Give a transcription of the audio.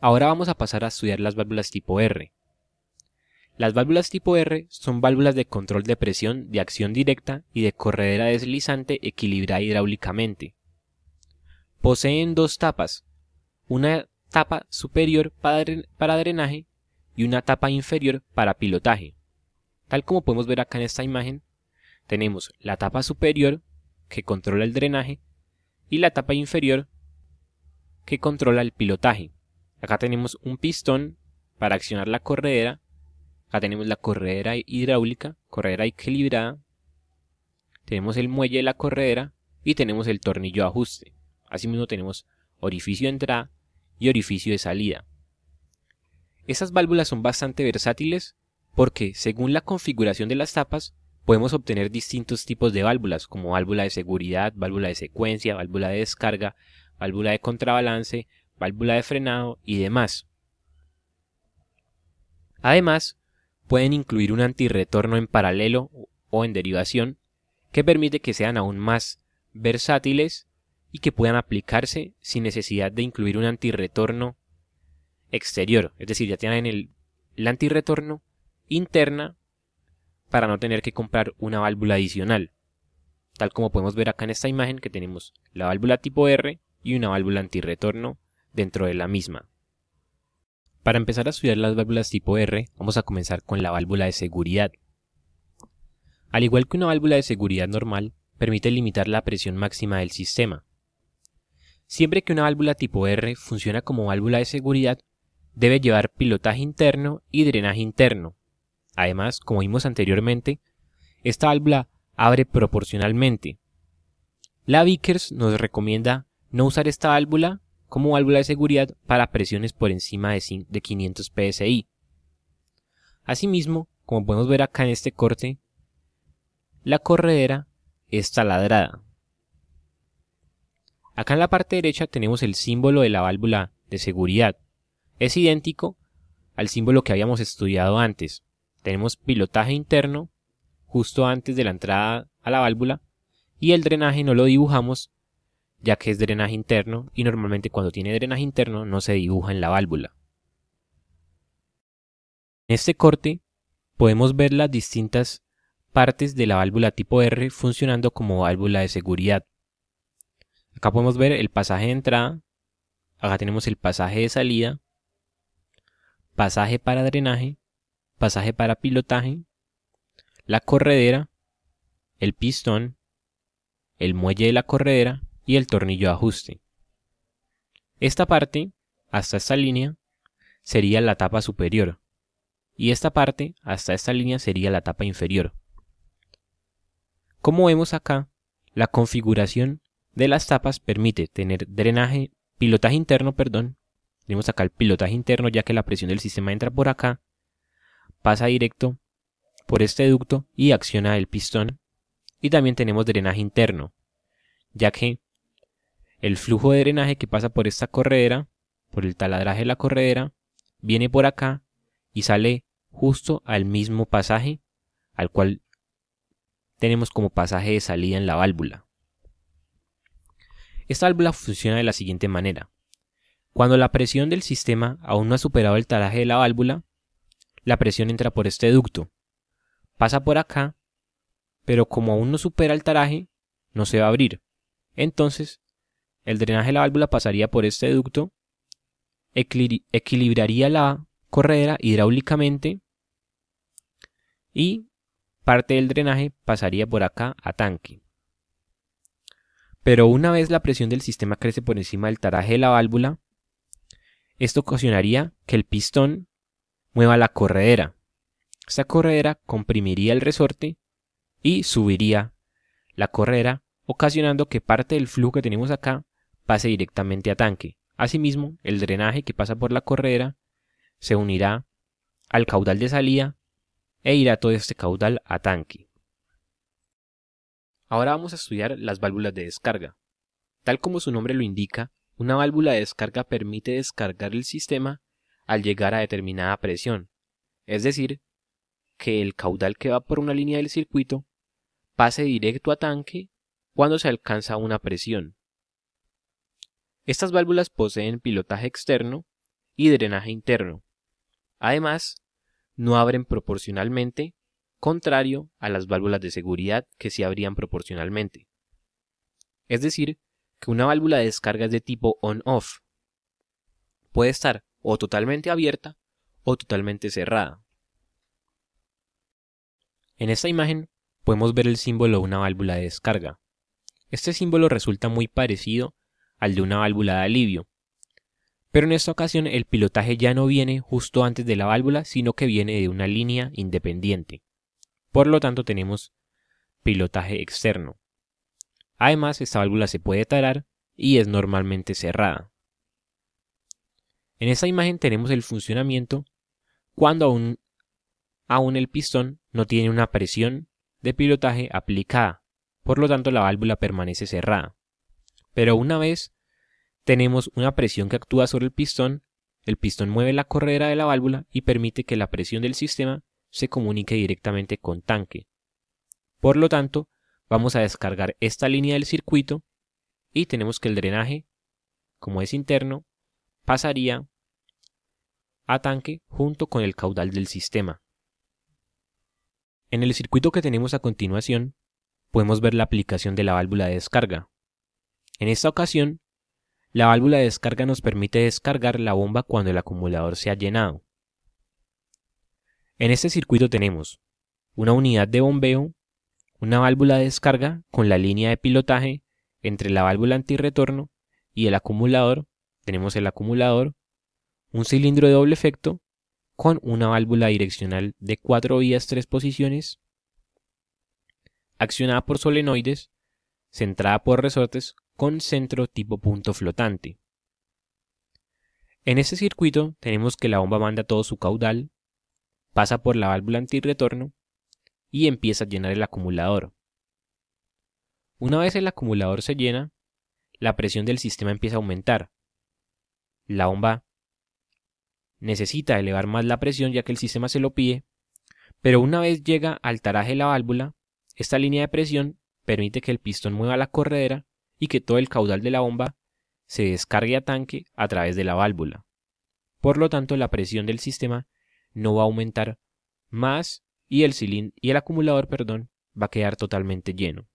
Ahora vamos a pasar a estudiar las válvulas tipo R. Las válvulas tipo R son válvulas de control de presión de acción directa y de corredera deslizante equilibrada hidráulicamente. Poseen dos tapas, una tapa superior para drenaje y una tapa inferior para pilotaje. Tal como podemos ver acá en esta imagen, tenemos la tapa superior que controla el drenaje y la tapa inferior que controla el pilotaje. Acá tenemos un pistón para accionar la corredera. Acá tenemos la corredera hidráulica, corredera equilibrada. Tenemos el muelle de la corredera y tenemos el tornillo de ajuste. Asimismo tenemos orificio de entrada y orificio de salida. Estas válvulas son bastante versátiles porque según la configuración de las tapas podemos obtener distintos tipos de válvulas como válvula de seguridad, válvula de secuencia, válvula de descarga, válvula de contrabalance, válvula de frenado y demás. Además, pueden incluir un antirretorno en paralelo o en derivación que permite que sean aún más versátiles y que puedan aplicarse sin necesidad de incluir un antirretorno exterior. Es decir, ya tienen el, antirretorno interna para no tener que comprar una válvula adicional. Tal como podemos ver acá en esta imagen que tenemos la válvula tipo R y una válvula antirretorno dentro de la misma. Para empezar a estudiar las válvulas tipo R, vamos a comenzar con la válvula de seguridad. Al igual que una válvula de seguridad normal, permite limitar la presión máxima del sistema. Siempre que una válvula tipo R funciona como válvula de seguridad, debe llevar pilotaje interno y drenaje interno. Además, como vimos anteriormente, esta válvula abre proporcionalmente. La Vickers nos recomienda no usar esta válvula como válvula de seguridad para presiones por encima de 500 psi. Asimismo, como podemos ver acá en este corte, la corredera está ladrada. Acá en la parte derecha tenemos el símbolo de la válvula de seguridad. Es idéntico al símbolo que habíamos estudiado antes. Tenemos pilotaje interno justo antes de la entrada a la válvula y el drenaje no lo dibujamos ya que es drenaje interno y normalmente cuando tiene drenaje interno no se dibuja en la válvula. En este corte podemos ver las distintas partes de la válvula tipo R funcionando como válvula de seguridad. Acá podemos ver el pasaje de entrada, acá tenemos el pasaje de salida, pasaje para drenaje, pasaje para pilotaje, la corredera, el pistón, el muelle de la corredera y el tornillo ajuste. Esta parte, hasta esta línea, sería la tapa superior, y esta parte, hasta esta línea, sería la tapa inferior. Como vemos acá, la configuración de las tapas permite tener drenaje, pilotaje interno, perdón, tenemos acá el pilotaje interno ya que la presión del sistema entra por acá, pasa directo por este ducto y acciona el pistón, y también tenemos drenaje interno, ya que el flujo de drenaje que pasa por esta corredera, por el taladraje de la corredera, viene por acá y sale justo al mismo pasaje al cual tenemos como pasaje de salida en la válvula. Esta válvula funciona de la siguiente manera. Cuando la presión del sistema aún no ha superado el talaje de la válvula, la presión entra por este ducto, pasa por acá, pero como aún no supera el taraje, no se va a abrir. Entonces, el drenaje de la válvula pasaría por este ducto, equilibraría la corredera hidráulicamente y parte del drenaje pasaría por acá a tanque. Pero una vez la presión del sistema crece por encima del taraje de la válvula, esto ocasionaría que el pistón mueva la corredera. Esta corredera comprimiría el resorte y subiría la corredera, ocasionando que parte del flujo que tenemos acá pase directamente a tanque. Asimismo, el drenaje que pasa por la corredera se unirá al caudal de salida e irá todo este caudal a tanque. Ahora vamos a estudiar las válvulas de descarga. Tal como su nombre lo indica, una válvula de descarga permite descargar el sistema al llegar a determinada presión, es decir, que el caudal que va por una línea del circuito pase directo a tanque cuando se alcanza una presión. Estas válvulas poseen pilotaje externo y drenaje interno. Además, no abren proporcionalmente, contrario a las válvulas de seguridad que se abrían proporcionalmente. Es decir, que una válvula de descarga es de tipo on-off. Puede estar o totalmente abierta o totalmente cerrada. En esta imagen podemos ver el símbolo de una válvula de descarga. Este símbolo resulta muy parecido al de una válvula de alivio. Pero en esta ocasión el pilotaje ya no viene justo antes de la válvula, sino que viene de una línea independiente. Por lo tanto tenemos pilotaje externo. Además, esta válvula se puede tarar y es normalmente cerrada. En esta imagen tenemos el funcionamiento cuando aún, aún el pistón no tiene una presión de pilotaje aplicada, por lo tanto la válvula permanece cerrada. Pero una vez tenemos una presión que actúa sobre el pistón, el pistón mueve la corredera de la válvula y permite que la presión del sistema se comunique directamente con tanque. Por lo tanto, vamos a descargar esta línea del circuito y tenemos que el drenaje, como es interno, pasaría a tanque junto con el caudal del sistema. En el circuito que tenemos a continuación, podemos ver la aplicación de la válvula de descarga. En esta ocasión, la válvula de descarga nos permite descargar la bomba cuando el acumulador se ha llenado. En este circuito tenemos una unidad de bombeo, una válvula de descarga con la línea de pilotaje entre la válvula antirretorno y el acumulador. Tenemos el acumulador, un cilindro de doble efecto con una válvula direccional de cuatro vías tres posiciones, accionada por solenoides, centrada por resortes con centro tipo punto flotante. En este circuito tenemos que la bomba manda todo su caudal, pasa por la válvula antirretorno y empieza a llenar el acumulador. Una vez el acumulador se llena, la presión del sistema empieza a aumentar. La bomba necesita elevar más la presión ya que el sistema se lo pide, pero una vez llega al taraje de la válvula, esta línea de presión permite que el pistón mueva la corredera y que todo el caudal de la bomba se descargue a tanque a través de la válvula. Por lo tanto, la presión del sistema no va a aumentar más y el, y el acumulador perdón, va a quedar totalmente lleno.